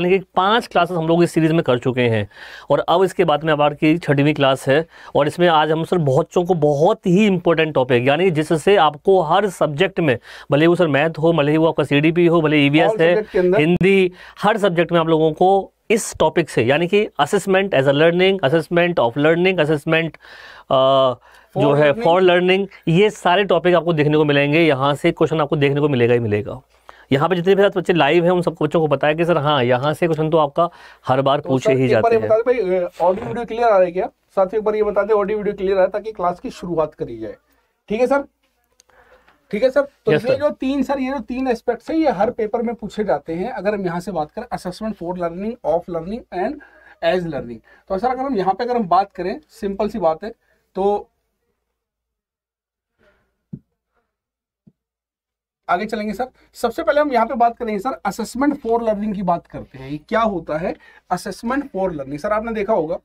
यानी कि पांच क्लासेस हम लोग इस सीरीज़ में कर चुके हैं और अब इसके बाद में अब की छठवीं क्लास है और इसमें आज हम सर बच्चों को बहुत ही इंपॉर्टेंट टॉपिक यानी जिससे आपको हर सब्जेक्ट में भले वो सर मैथ हो भले वो आपका सी हो भले ई e है हिंदी हर सब्जेक्ट में आप लोगों को इस टॉपिक से यानी कि assessment as a learning assessment of learning assessment जो है फॉर लर्निंग ये सारे टॉपिक आपको देखने को मिलेंगे यहाँ से क्वेश्चन आपको देखने को मिलेगा ही मिलेगा यहाँ पे जितने भी बच्चे लाइव हैं उन सब बच्चों को बताया कि सर हाँ यहाँ से क्वेश्चन तो आपका हर बार तो पूछे ही जाते हैं ऑडियो वीडियो क्लियर आ रहा है क्या साथ एक बार ये बता दे ऑडियो वीडियो क्लियर आया ताकि क्लास की शुरुआत करी जाए ठीक है सर ठीक है सर तो yes, ये जो तीन सर ये जो तीन एस्पेक्ट है ये हर पेपर में पूछे जाते हैं अगर हम यहाँ से बात करें assessment for learning of learning and as learning तो सर अगर हम यहाँ पे अगर हम बात करें सिंपल सी बात है तो आगे चलेंगे सर सबसे पहले हम यहाँ पे बात करेंगे सर असेसमेंट फॉर लर्निंग की बात करते हैं क्या होता है असेसमेंट फॉर लर्निंग सर आपने देखा होगा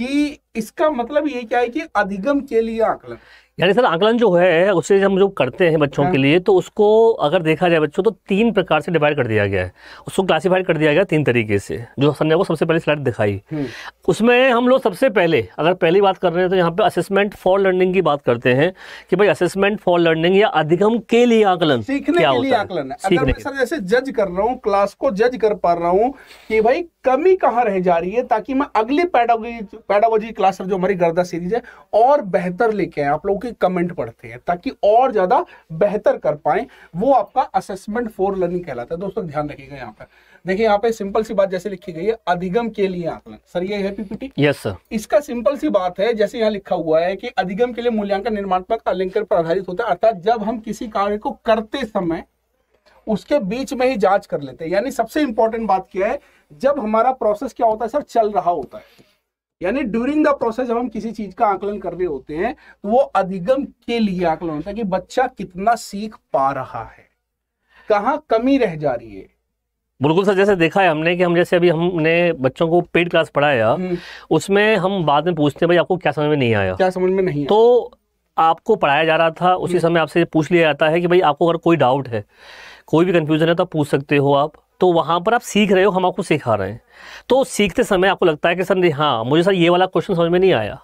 कि इसका मतलब ये क्या है कि अधिगम के लिए आकलन यानी सर आकलन जो है उसे हम जो करते हैं बच्चों हाँ। के लिए तो उसको अगर देखा जाए बच्चों तो तीन प्रकार से डिवाइड कर दिया गया है उसको क्लासिफाइड कर दिया गया तीन तरीके से जो हमने वो सबसे पहले स्लाइड दिखाई हम्म। उसमें हम लोग सबसे पहले अगर पहली बात कर रहे हैं तो यहाँ पे असेसमेंट फॉर लर्निंग की बात करते हैं कि भाई असेसमेंट फॉर लर्निंग या अधिगम के लिए आकलन सीखने क्या के लिए आकलन है सर जैसे जज कर रहा हूँ क्लास को जज कर पा रहा हूँ कि भाई कमी कहां रह जा रही है ताकि मैं अगली पैडागोजी पैडागोजी क्लास जो हमारी गर्दा सीरीज है और बेहतर लेके आए आप लोगों के कमेंट पढ़ते हैं ताकि और ज़्यादा बेहतर कर पाए वो आपका असेसमेंट फॉर लर्निंग कहलाता है दोस्तों ध्यान रखिएगा यहाँ पर देखिए यहाँ पे सिंपल सी बात जैसे लिखी गई है अधिगम के लिए आकलन सर ये है पीपीटी यस सर इसका सिंपल सी बात है जैसे यहाँ लिखा हुआ है कि अधिगम के लिए मूल्यांकन निर्माणात्मक आलिंकन पर आधारित होता है अर्थात जब हम किसी कार्य को करते समय उसके बीच में ही जांच कर लेते हैं यानी सबसे इंपॉर्टेंट बात क्या है जब हमारा प्रोसेस क्या होता है सर चल रहा होता है यानी ड्यूरिंग द प्रोसेस जब हम किसी चीज का आकलन कर रहे होते हैं तो वो अधिगम के लिए आकलन होता है कि बच्चा कितना सीख पा रहा है कहा कमी रह जा रही है बिल्कुल सर जैसे देखा है हमने कि हम जैसे अभी हमने बच्चों को पेड क्लास पढ़ाया हम्म। उसमें हम बाद में पूछते हैं भाई आपको क्या समझ में नहीं आया क्या समझ में नहीं तो आपको पढ़ाया जा रहा था उसी हम्म। समय आपसे पूछ लिया जाता है कि भाई आपको अगर कोई डाउट है कोई भी कन्फ्यूज़न है तो पूछ सकते हो आप तो वहाँ पर आप सीख रहे हो हम आपको सिखा रहे हैं तो सीखते समय आपको लगता है कि सर हाँ मुझे सर ये वाला क्वेश्चन समझ में नहीं आया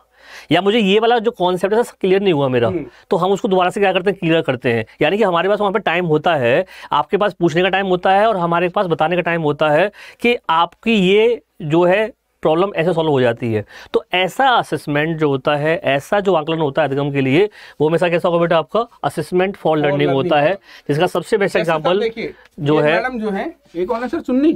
या मुझे ये वाला जो कॉन्सेप्ट है सर क्लियर नहीं हुआ मेरा हम्म। तो हम उसको दोबारा से क्या करते हैं क्लियर करते हैं यानी कि हमारे पास वहाँ पर टाइम होता है आपके पास पूछने का टाइम होता है और हमारे पास बताने का टाइम होता है कि आपकी ये जो है प्रॉब्लम ऐसे सॉल्व हो जाती है तो ऐसा असेसमेंट जो होता है ऐसा जो आंकलन होता है अधिगम के लिए वो हमेशा कैसा होगा बेटा आपका असेसमेंट फॉर लर्निंग होता है जिसका सबसे बेस्ट एग्जाम्पल जो है जो है एक होना सर सुननी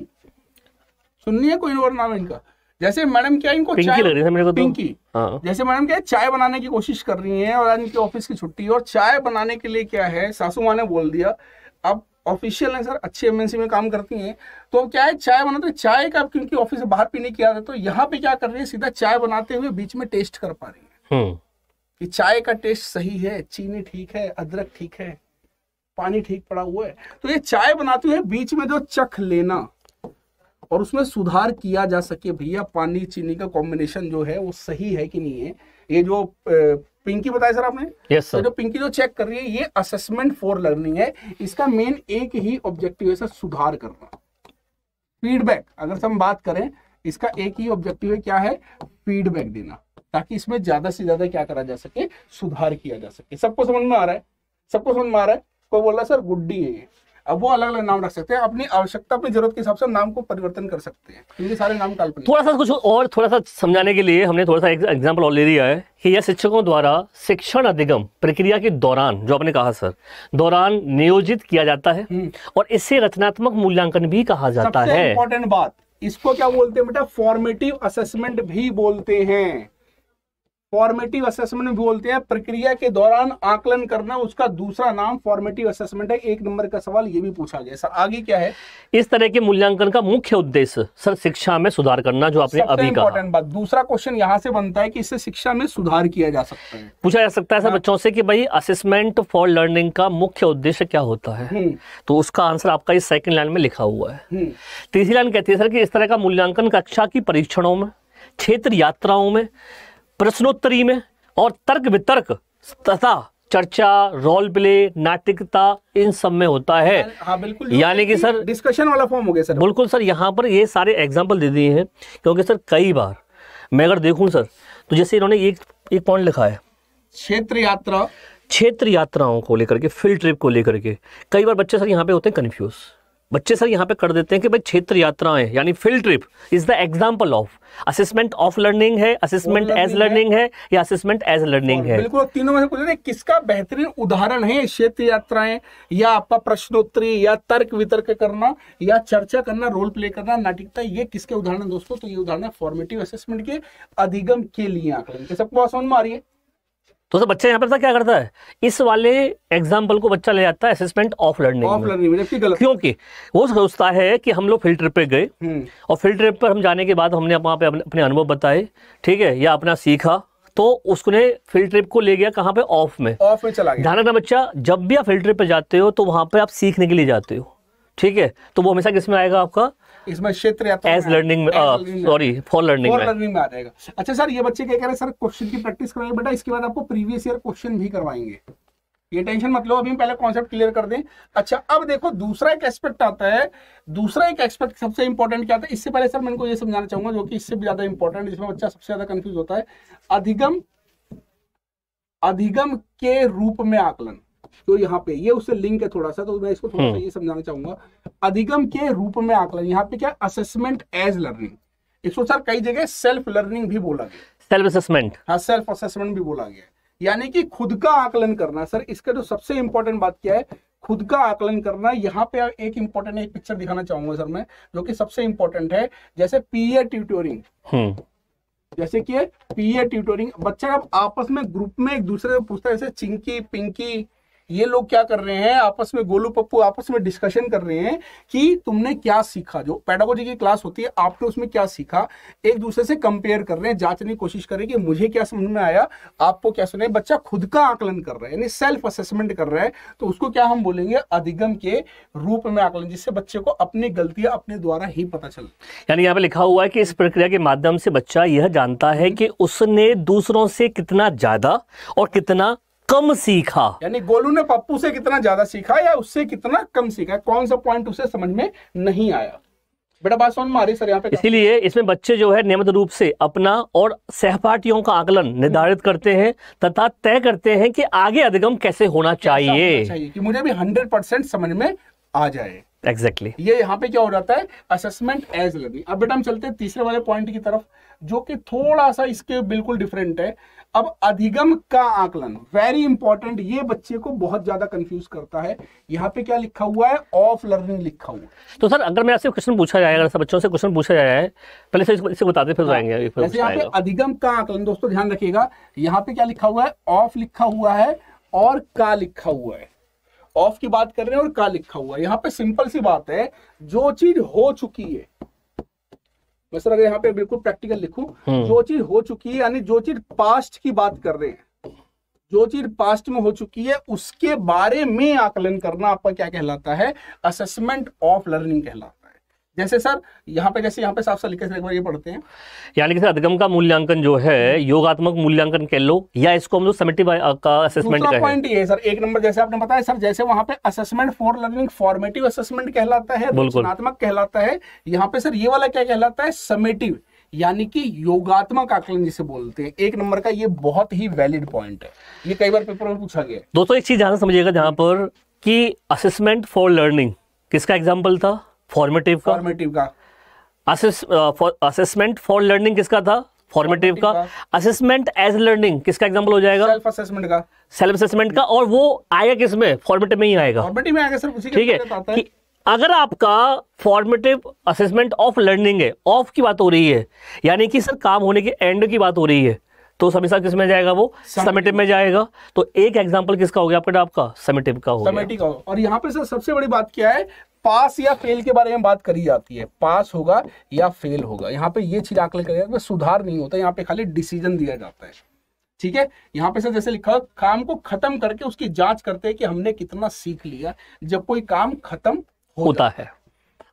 सुननी है कोई और नाम इनका जैसे मैडम क्या इनको पिंकी लग रही है मेरे को तो। पिंकी हाँ। जैसे मैडम क्या चाय बनाने की कोशिश कर रही है और आज इनकी ऑफिस की छुट्टी और चाय बनाने के लिए क्या है सासू माँ ने बोल दिया अब ऑफिशियल हैं सर अच्छी एमएनसी में काम करती हैं तो क्या है चाय बनाते चाय का क्योंकि ऑफिस से बाहर पीने की आदत है तो यहाँ पे क्या कर रही है सीधा चाय बनाते हुए बीच में टेस्ट कर पा रही है हम्म। कि चाय का टेस्ट सही है चीनी ठीक है अदरक ठीक है पानी ठीक पड़ा हुआ है तो ये चाय बनाते हुए बीच में जो चख लेना और उसमें सुधार किया जा सके भैया पानी चीनी का कॉम्बिनेशन जो है वो सही है कि नहीं है ये जो पिंकी बताया सर आपने yes, sir. तो जो पिंकी जो चेक कर रही है ये असेसमेंट फॉर लर्निंग है इसका मेन एक ही ऑब्जेक्टिव है सर सुधार करना फीडबैक अगर हम बात करें इसका एक ही ऑब्जेक्टिव है क्या है फीडबैक देना ताकि इसमें ज्यादा से ज्यादा क्या करा जा सके सुधार किया जा सके सबको समझ में आ रहा है सबको समझ में आ रहा है कोई बोल रहा है सर गुड्डी है अब वो अलग अलग नाम रख सकते हैं अपनी आवश्यकता अपनी जरूरत के हिसाब से नाम को परिवर्तन कर सकते हैं क्योंकि सारे नाम काल्पनिक थोड़ा सा कुछ और थोड़ा सा समझाने के लिए हमने थोड़ा सा एग्जाम्पल और ले लिया है कि यह शिक्षकों द्वारा शिक्षण अधिगम प्रक्रिया के दौरान जो आपने कहा सर दौरान नियोजित किया जाता है हम्म। और इससे रचनात्मक मूल्यांकन भी कहा जाता है इंपॉर्टेंट बात इसको क्या बोलते हैं बेटा फॉर्मेटिव असेसमेंट भी बोलते हैं फॉर्मेटिव असेसमेंट भी बोलते हैं प्रक्रिया के दौरान आकलन करना उसका दूसरा नाम फॉर्मेटिव असेसमेंट है एक नंबर का सवाल ये भी पूछा गया सर आगे क्या है इस तरह के मूल्यांकन का मुख्य उद्देश्य सर शिक्षा में सुधार करना जो आपने अभी कहा बात दूसरा क्वेश्चन यहाँ से बनता है कि इससे शिक्षा में सुधार किया जा सकता है पूछा जा सकता है सर हाँ। बच्चों से कि भाई असेसमेंट फॉर लर्निंग का मुख्य उद्देश्य क्या होता है हम्म। तो उसका आंसर आपका इस सेकंड लाइन में लिखा हुआ है हम्म। तीसरी लाइन कहती है सर की इस तरह का मूल्यांकन कक्षा की परीक्षणों में क्षेत्र यात्राओं में प्रश्नोत्तरी में और तर्क वितर्क तथा चर्चा रोल प्ले नाटिकता इन सब में होता है हाँ, हाँ यानी कि सर डिस्कशन वाला फॉर्म हो गया सर बिल्कुल सर यहाँ पर ये सारे एग्जाम्पल दे दिए हैं क्योंकि सर कई बार मैं अगर देखूँ सर तो जैसे इन्होंने एक एक पॉइंट लिखा है क्षेत्र यात्रा क्षेत्र यात्राओं को लेकर के फील्ड ट्रिप को लेकर के कई बार बच्चे सर यहाँ पे होते हैं कन्फ्यूज़ बच्चे सर यहाँ पे कर देते हैं कि भाई क्षेत्र यात्राएं यानी field trip is the example of assessment of learning है असेसमेंट एज लर्निंग है या असेसमेंट एज लर्निंग है बिल्कुल तीनों में से पूछे किसका बेहतरीन उदाहरण है क्षेत्र यात्राएं या आपका प्रश्नोत्तरी या तर्क वितर्क करना या चर्चा करना रोल प्ले करना नाटिकता ये किसके उदाहरण है दोस्तों तो ये उदाहरण है फॉर्मेटिव असेसमेंट के अधिगम के लिए आकलन सबको समझ में आ रही है तो सर बच्चा यहाँ पर क्या करता है इस वाले एग्जाम्पल को बच्चा ले जाता है assessment of learning of learning में क्योंकि वो सोचता है कि हम लोग फील्ड ट्रिप पे गए हम्म। और फील्ड ट्रिप पर हम जाने के बाद हमने वहाँ पे अपने अनुभव बताए ठीक है या अपना सीखा तो उसने फील्ड ट्रिप को ले गया कहाँ पे ऑफ में ऑफ में चला गया ध्यान रखना बच्चा जब भी आप फील्ड ट्रिप पे जाते हो तो वहाँ पे आप सीखने के लिए जाते हो ठीक है तो वो हमेशा किस में आएगा आपका इसमें क्षेत्र या तो as learning sorry for learning for learning में आ जाएगा अच्छा सर ये बच्चे क्या कह रहे हैं सर क्वेश्चन की प्रैक्टिस करवाएंगे बेटा इसके बाद आपको प्रीवियस ईयर क्वेश्चन भी करवाएंगे ये टेंशन मत लो अभी हम पहले कॉन्सेप्ट क्लियर कर दें अच्छा अब देखो दूसरा एक एस्पेक्ट आता है दूसरा एक एस्पेक्ट सबसे इंपॉर्टेंट क्या आता है इससे पहले सर मैं इनको ये समझाना चाहूंगा जो कि इससे भी ज्यादा इंपॉर्टेंट इसमें बच्चा सबसे ज्यादा कंफ्यूज होता है अधिगम अधिगम के रूप में आकलन तो यहाँ पे ये उससे लिंक है थोड़ा सा तो मैं इसको थोड़ा सा हम्म। ये समझाना चाहूंगा अधिगम के रूप में आकलन यहाँ पे क्या असेसमेंट एज लर्निंग इसको सर कई जगह सेल्फ लर्निंग भी बोला गया सेल्फ असेसमेंट हाँ सेल्फ असेसमेंट भी बोला गया यानी कि खुद का आकलन करना सर इसका जो सबसे इंपॉर्टेंट बात क्या है खुद का आकलन करना यहाँ पे एक इंपॉर्टेंट एक पिक्चर दिखाना चाहूंगा सर मैं जो कि सबसे इंपॉर्टेंट है जैसे पीए ट्यूटोरिंग हम्म। जैसे कि पीए ट्यूटोरिंग बच्चा अब आपस में ग्रुप में एक दूसरे से पूछता है जैसे चिंकी पिंकी ये लोग क्या कर रहे हैं आपस में गोलू पप्पू आपस में डिस्कशन कर रहे हैं कि तुमने क्या सीखा जो पैडागोजी की क्लास होती है आपने उसमें क्या सीखा एक दूसरे से कंपेयर कर रहे हैं जांचने की कोशिश कर रहे हैं कि मुझे क्या समझ में आया आपको क्या सुना बच्चा खुद का आकलन कर रहा है यानी सेल्फ असेसमेंट कर रहा है तो उसको क्या हम बोलेंगे अधिगम के रूप में आकलन जिससे बच्चे को अपनी गलतियां अपने द्वारा ही पता चल यानी यहाँ पे लिखा हुआ है कि इस प्रक्रिया के माध्यम से बच्चा यह जानता है कि उसने दूसरों से कितना ज्यादा और कितना कम सीखा यानी गोलू ने पप्पू से कितना ज्यादा सीखा या उससे कितना कम सीखा कौन सा पॉइंट उसे समझ में नहीं आया बेटा बात सुन मारी सर यहाँ पे इसीलिए इसमें बच्चे जो है नियमित रूप से अपना और सहपाठियों का आकलन निर्धारित करते हैं तथा तय करते हैं कि आगे अधिगम कैसे होना चाहिए, चाहिए कि मुझे भी हंड्रेड परसेंट समझ में आ जाए एग्जैक्टली exactly. ये यहाँ पे क्या हो जाता है असेसमेंट एज लर्निंग अब बेटा हम चलते हैं तीसरे वाले पॉइंट की तरफ जो कि थोड़ा सा इसके बिल्कुल डिफरेंट है अब अधिगम का आकलन वेरी इंपॉर्टेंट ये बच्चे को बहुत ज्यादा कंफ्यूज करता है यहाँ पे क्या लिखा हुआ है ऑफ लर्निंग लिखा हुआ है तो सर अगर मैं आपसे क्वेश्चन पूछा जाए अगर बच्चों से क्वेश्चन पूछा जाए पहले से इसे बताते फिर हाँ। जाएंगे यहाँ पे अधिगम का आकलन दोस्तों ध्यान रखिएगा यहाँ पे क्या लिखा हुआ है ऑफ लिखा हुआ है और का लिखा हुआ है ऑफ की बात कर रहे हैं और का लिखा हुआ है यहाँ पे सिंपल सी बात है जो चीज हो चुकी है मैं सर अगर यहाँ पे बिल्कुल प्रैक्टिकल लिखू हम्म। जो चीज हो चुकी है यानी जो चीज पास्ट की बात कर रहे हैं जो चीज पास्ट में हो चुकी है उसके बारे में आकलन करना आपका क्या कहलाता है असेसमेंट ऑफ लर्निंग कहलाता है जैसे सर यहाँ पे जैसे यहाँ पे साफ लिखे एक बार ये पढ़ते हैं यानी कि सर अधिगम का मूल्यांकन जो है योगात्मक मूल्यांकन कह लो या इसको हम लोग समेटिव असेसमेंट पॉइंट ये सर एक नंबर जैसे आपने बताया सर जैसे वहाँ पे assessment for learning formative assessment कहलाता है रचनात्मक कहलाता है यहाँ पे सर ये वाला क्या कहलाता है समेटिव यानी कि योगात्मक आकलन जिसे बोलते हैं एक नंबर का ये बहुत ही वैलिड पॉइंट है ये कई बार पेपर में पूछा गया दोस्तों एक चीज ध्यान समझिएगा जहाँ पर कि असेसमेंट फॉर लर्निंग किसका एग्जाम्पल था फॉर्मेटिव का फॉर्मेटिव का असेसमेंट फॉर लर्निंग किसका था फॉर्मेटिव का असेसमेंट एज लर्निंग किसका एग्जांपल हो जाएगा सेल्फ असेसमेंट का सेल्फ असेसमेंट का और वो आएगा किसमें फॉर्मेटिव में ही आएगा फॉर्मेटिव में आएगा सर उसी के ठीक है तो कि अगर आपका फॉर्मेटिव असेसमेंट ऑफ लर्निंग है ऑफ की बात हो रही है यानी कि सर काम होने के एंड की बात हो रही है तो हमेशा किस में जाएगा वो समेटिव में जाएगा तो एक एग्जांपल किसका हो गया आपका आपका समेटिव का हो गया और यहाँ पे सर सबसे बड़ी बात क्या है पास या फेल के बारे में बात करी जाती है पास होगा या फेल होगा यहाँ पे ये चीज आकलन करेगा तो सुधार नहीं होता यहाँ पे खाली डिसीजन दिया जाता है ठीक है यहाँ पे सर जैसे लिखा काम को खत्म करके उसकी जांच करते हैं कि हमने कितना सीख लिया जब कोई काम खत्म हो होता है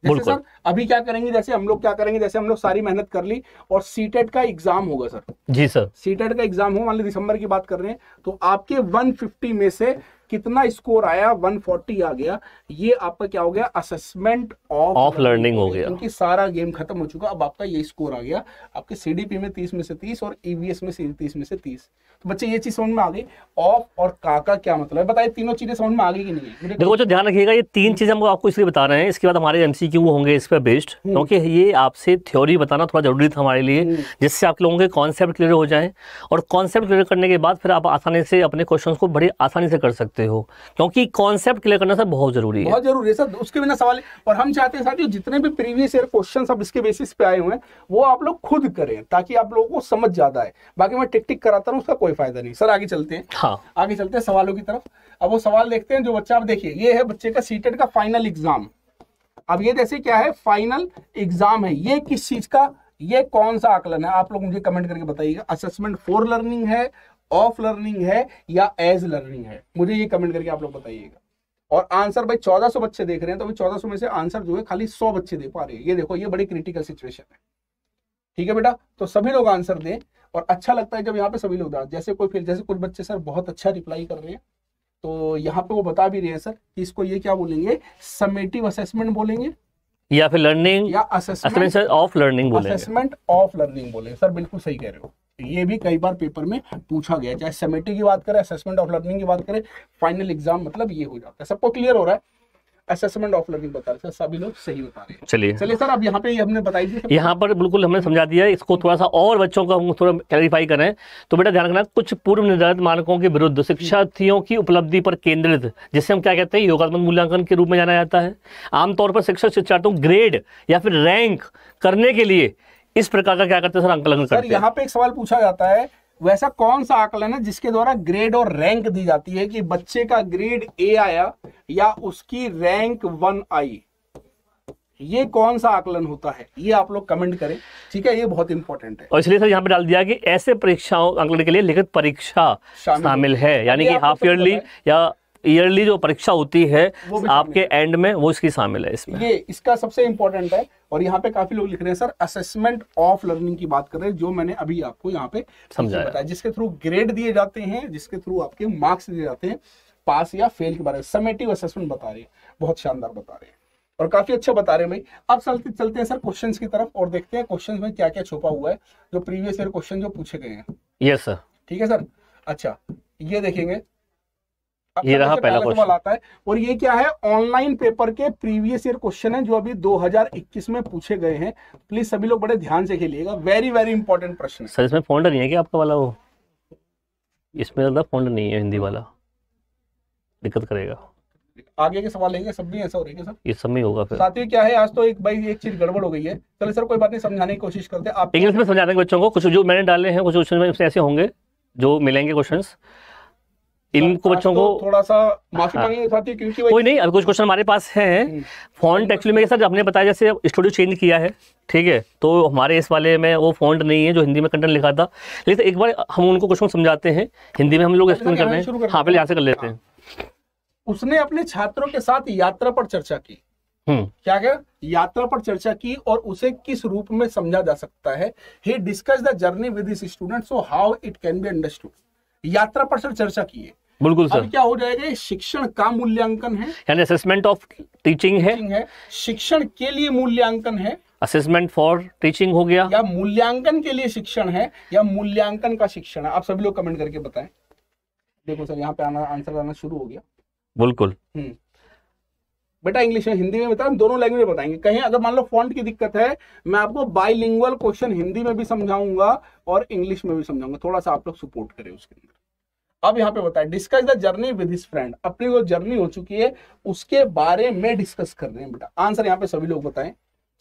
जैसे सर अभी क्या करेंगे जैसे हम लोग क्या करेंगे जैसे हम लोग सारी मेहनत कर ली और सीटेट e का एग्जाम होगा सर जी सर सीटेट e का एग्जाम हो मान ली दिसंबर की बात कर रहे हैं तो आपके 150 में से कितना स्कोर आया 140 आ गया ये आपका क्या हो गया असेसमेंट ऑफ ऑफ लर्निंग हो गया क्योंकि सारा गेम खत्म हो चुका अब आपका ये स्कोर आ गया आपके सीडीपी में 30 में से 30 और ईवीएस में तीस में से 30 e तो बच्चे ये चीज समझ में आ गई ऑफ और का का क्या मतलब है बताइए तीनों चीजें समझ में आ गई कि नहीं देखो जो ध्यान रखिएगा ये तीन हम्म। चीजें हम आपको इसलिए बता रहे हैं इसके बाद हमारे एमसीक्यू होंगे इस पर बेस्ड हम्म। क्योंकि ये आपसे थ्योरी बताना थोड़ा जरूरी था हमारे लिए हम्म। जिससे आप लोगों के कॉन्सेप्ट क्लियर हो जाए और कॉन्सेप्ट क्लियर करने के बाद फिर आप आसानी से अपने क्वेश्चन को बड़ी आसानी से कर सकते सकते हो क्योंकि कॉन्सेप्ट क्लियर करना सर बहुत जरूरी है बहुत जरूरी है सर उसके बिना सवाल और हम चाहते हैं साथियों जितने भी प्रीवियस ईयर क्वेश्चन अब इसके बेसिस पे आए हुए हैं वो आप लोग खुद करें ताकि आप लोगों को समझ ज्यादा है बाकी मैं टिक टिक कराता हूँ उसका कोई फायदा नहीं सर आगे चलते हैं हाँ आगे चलते हैं सवालों की तरफ अब वो सवाल देखते हैं जो बच्चा आप देखिए ये है बच्चे का सीटेड का फाइनल एग्जाम अब ये जैसे क्या है फाइनल एग्जाम है ये किस चीज का ये कौन सा आकलन है आप लोग मुझे कमेंट करके बताइएगा असेसमेंट फॉर लर्निंग है ऑफ लर्निंग है या एज लर्निंग है मुझे ये कमेंट करके आप लोग बताइएगा और आंसर भाई चौदह सौ बच्चे देख रहे हैं तो भाई सौ में से आंसर जो है खाली सौ बच्चे दे पा रहे हैं ये देखो ये बड़ी क्रिटिकल सिचुएशन है ठीक है बेटा तो सभी लोग आंसर दें और अच्छा लगता है जब यहाँ पे सभी लोग जैसे कोई फिर जैसे कुछ बच्चे सर बहुत अच्छा रिप्लाई कर रहे हैं तो यहाँ पे वो बता भी रहे हैं सर कि इसको ये क्या बोलेंगे समेटिव असेसमेंट बोलेंगे या फिर लर्निंग या assessment of learning assessment of learning बोलेंगे सर बिल्कुल सही कह रहे हो ये भी कई बार पेपर में पूछा गया चाहे सेमेटी की बात करें असेसमेंट ऑफ लर्निंग की बात करें फाइनल एग्जाम मतलब ये हो जाता है सबको क्लियर हो रहा है असेसमेंट ऑफ लर्निंग बता रहे सभी लोग सही बता रहे चलिए चलिए सर अब यहाँ पे हमने बताई यहाँ पर बिल्कुल हमने समझा दिया इसको थोड़ा सा और बच्चों को हम थोड़ा क्लैरिफाई करें तो बेटा ध्यान रखना कुछ पूर्व निर्धारित मानकों के विरुद्ध शिक्षार्थियों की उपलब्धि पर केंद्रित जिसे हम क्या कहते हैं योगात्मक मूल्यांकन के रूप में जाना जाता है आमतौर पर शिक्षक शिक्षार्थियों ग्रेड या फिर रैंक करने के लिए इस प्रकार का क्या करते हैं सर आकलन सर यहाँ पे एक सवाल पूछा जाता है वैसा कौन सा आकलन है जिसके द्वारा ग्रेड और रैंक दी जाती है कि बच्चे का ग्रेड ए आया या उसकी रैंक वन आई ये कौन सा आकलन होता है ये आप लोग कमेंट करें ठीक है ये बहुत इंपॉर्टेंट है और इसलिए सर यहाँ पे डाल दिया कि ऐसे परीक्षाओं आंकलन के लिए लिखित परीक्षा शामिल है यानी कि हाफ ईयरली या ईयरली जो परीक्षा होती है आपके एंड में वो इसकी शामिल है इसमें ये इसका सबसे इंपॉर्टेंट है और यहाँ पे काफी लोग लिख रहे हैं सर असेसमेंट ऑफ लर्निंग की बात कर रहे हैं जो मैंने अभी आपको यहाँ पे समझाया बताया जिसके थ्रू ग्रेड दिए जाते हैं जिसके थ्रू आपके मार्क्स दिए जाते हैं पास या फेल के बारे में समेटिव असेसमेंट बता रहे हैं बहुत शानदार बता रहे हैं और काफी अच्छा बता रहे हैं भाई अब चलते चलते हैं सर क्वेश्चन की तरफ और देखते हैं क्वेश्चन में क्या क्या छुपा हुआ है जो प्रीवियस ईयर क्वेश्चन जो पूछे गए हैं यस सर ठीक है सर अच्छा ये देखेंगे ये रहा पहला क्वेश्चन आता है और ये क्या है ऑनलाइन पेपर के प्रीवियस ईयर क्वेश्चन है जो अभी 2021 में पूछे गए हैं प्लीज सभी लोग बड़े ध्यान से खेलिएगा वेरी वेरी इंपॉर्टेंट प्रश्न सर इसमें फोन नहीं है क्या आपका वाला वो इसमें ज्यादा फोन नहीं है हिंदी वाला दिक्कत करेगा आगे के सवाल लेंगे सब भी ऐसा हो रहेगा सर ये सब में होगा फिर साथ ही क्या है आज तो एक भाई एक चीज गड़बड़ हो गई है चलो सर कोई बात नहीं समझाने की कोशिश करते आप इंग्लिश में समझाते हैं बच्चों को कुछ जो मैंने डाले हैं कुछ क्वेश्चन में ऐसे होंगे जो मिलेंगे क्वेश्चंस इन इनको तो बच्चों तो को थोड़ा सा माफी मांगना चाहती है क्योंकि कोई नहीं अभी कुछ क्वेश्चन हमारे पास हैं फॉन्ट एक्चुअली में सर आपने बताया जैसे स्टूडियो चेंज किया है ठीक है तो हमारे इस वाले में वो फॉन्ट नहीं है जो हिंदी में कंटेंट लिखा था लेकिन एक बार हम उनको क्वेश्चन समझाते हैं हिंदी में हम लोग एक्सप्लेन कर रहे हैं हाँ पहले यहाँ से कर लेते हैं हाँ। उसने अपने छात्रों के साथ यात्रा पर चर्चा की हम्म। क्या क्या यात्रा पर चर्चा की और उसे किस रूप में समझा जा सकता है he discuss the journey with this student so how it can be understood यात्रा पर सर चर्चा की है बिल्कुल सर क्या हो जाएगा शिक्षण का मूल्यांकन है यानी असेसमेंट ऑफ टीचिंग है शिक्षण के लिए मूल्यांकन है असेसमेंट फॉर टीचिंग हो गया या मूल्यांकन के लिए शिक्षण है या मूल्यांकन का शिक्षण है आप सभी लोग कमेंट करके बताएं देखो सर यहाँ पे आना आंसर आना शुरू हो गया बिल्कुल हम्म। बेटा इंग्लिश में हिंदी में बता दोनों लैंग्वेज बताएंगे कहीं अगर मान लो फॉन्ट की दिक्कत है मैं आपको बाईलिंगुअल क्वेश्चन हिंदी में भी समझाऊंगा और इंग्लिश में भी समझाऊंगा थोड़ा सा आप लोग सपोर्ट करें उसके अंदर अब यहाँ पे बताया discuss the journey with his friend अपनी जो जर्नी हो चुकी है उसके बारे में डिस्कस कर रहे हैं बेटा आंसर यहाँ पे सभी लोग बताए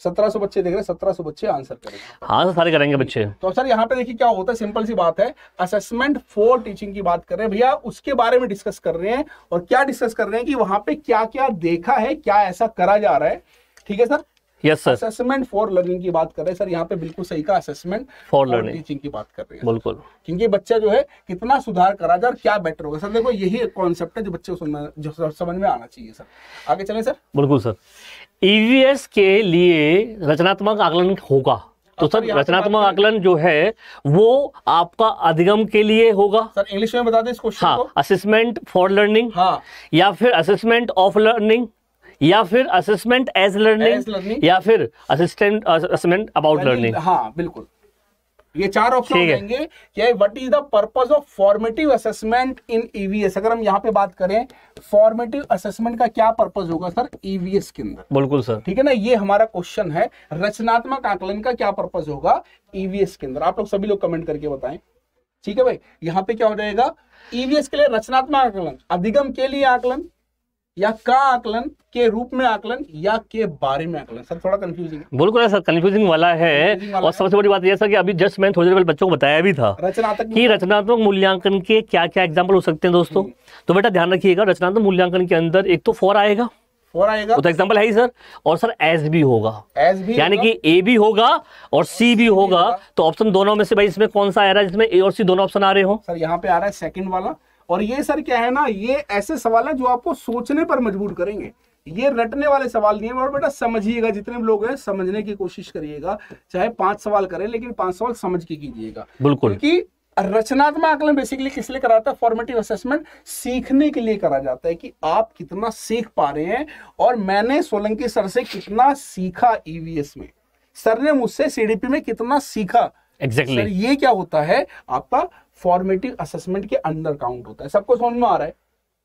सत्रह सौ बच्चे देख रहे हैं सत्रह सौ बच्चे आंसर करेंगे हाँ सारे करेंगे बच्चे तो सर यहाँ पे देखिए क्या होता है सिंपल सी बात है असेसमेंट फॉर टीचिंग की बात कर रहे हैं भैया उसके बारे में डिस्कस कर रहे हैं और क्या डिस्कस कर रहे हैं कि वहां पे क्या क्या देखा है क्या ऐसा करा जा रहा है ठीक है सर असेसमेंट फॉर लर्निंग की बात कर रहे हैं सर यहाँ पे बिल्कुल सही का असेसमेंट फॉर लर्निंग टीचिंग की बात कर रहे हैं बिल्कुल क्योंकि बच्चा जो है कितना सुधार करा जाए और क्या बेटर होगा सर देखो यही एक कॉन्सेप्ट है जो बच्चे को जो समझ में आना चाहिए सर आगे चले सर बिल्कुल सर ईवीएस e के लिए रचनात्मक आकलन होगा तो सर रचनात्मक आकलन जो है वो आपका अधिगम के लिए होगा सर इंग्लिश में बता दें इसको हाँ असेसमेंट फॉर लर्निंग हाँ या फिर असेसमेंट ऑफ लर्निंग या फिर असेसमेंट एज लर्निंग या फिर असिस्टेंट असेसमेंट अबाउट लर्निंग हाँ बिल्कुल ये चार ऑप्शन होंगे what is the purpose of formative assessment in EVS अगर हम यहाँ पे बात करें फॉर्मेटिव असेसमेंट का क्या पर्पस होगा सर ईवीएस e के अंदर बिल्कुल सर ठीक है ना ये हमारा क्वेश्चन है रचनात्मक आकलन का क्या पर्पस होगा ईवीएस e के अंदर आप लोग सभी लोग कमेंट करके बताएं ठीक है भाई यहाँ पे क्या हो जाएगा ईवीएस e के लिए रचनात्मक आकलन अधिगम के लिए आकलन या का आकलन के रूप में आकलन या के बारे में आकलन सर थोड़ा कंफ्यूजिंग बिल्कुल सर कंफ्यूजिंग वाला है वाला और सबसे बड़ी बात यह सर कि अभी जस्ट मैंने थोड़ी देर पहले बच्चों को बताया भी था रचनात्मक कि रचनात्मक मूल्यांकन के क्या क्या एग्जाम्पल हो सकते हैं दोस्तों हम्म। तो बेटा ध्यान रखिएगा रचनात्मक मूल्यांकन के अंदर एक तो फोर आएगा फोर आएगा तो एग्जाम्पल है ही सर और सर एस भी होगा एस भी यानी कि ए भी होगा और सी भी होगा तो ऑप्शन दोनों में से भाई इसमें कौन सा आ रहा है जिसमें ए और सी दोनों ऑप्शन आ रहे हो सर यहाँ पे आ रहा है सेकंड वाला और ये सर क्या है ना ये ऐसे सवाल है जो आपको सोचने पर मजबूर करेंगे ये रटने वाले सवाल नहीं है और बेटा समझिएगा जितने भी लोग हैं समझने की कोशिश करिएगा चाहे पांच सवाल करें लेकिन पांच सवाल समझ के कीजिएगा बिल्कुल क्योंकि रचनात्मक आकलन बेसिकली किस लिए कराता है फॉर्मेटिव असेसमेंट सीखने के लिए करा जाता है कि आप कितना सीख पा रहे हैं और मैंने सोलंकी सर से कितना सीखा ईवीएस e में सर ने मुझसे सीडीपी में कितना सीखा एग्जैक्टली exactly. ये क्या होता है आपका फॉर्मेटिव असेसमेंट के अंदर काउंट होता है सबको समझ में आ रहा है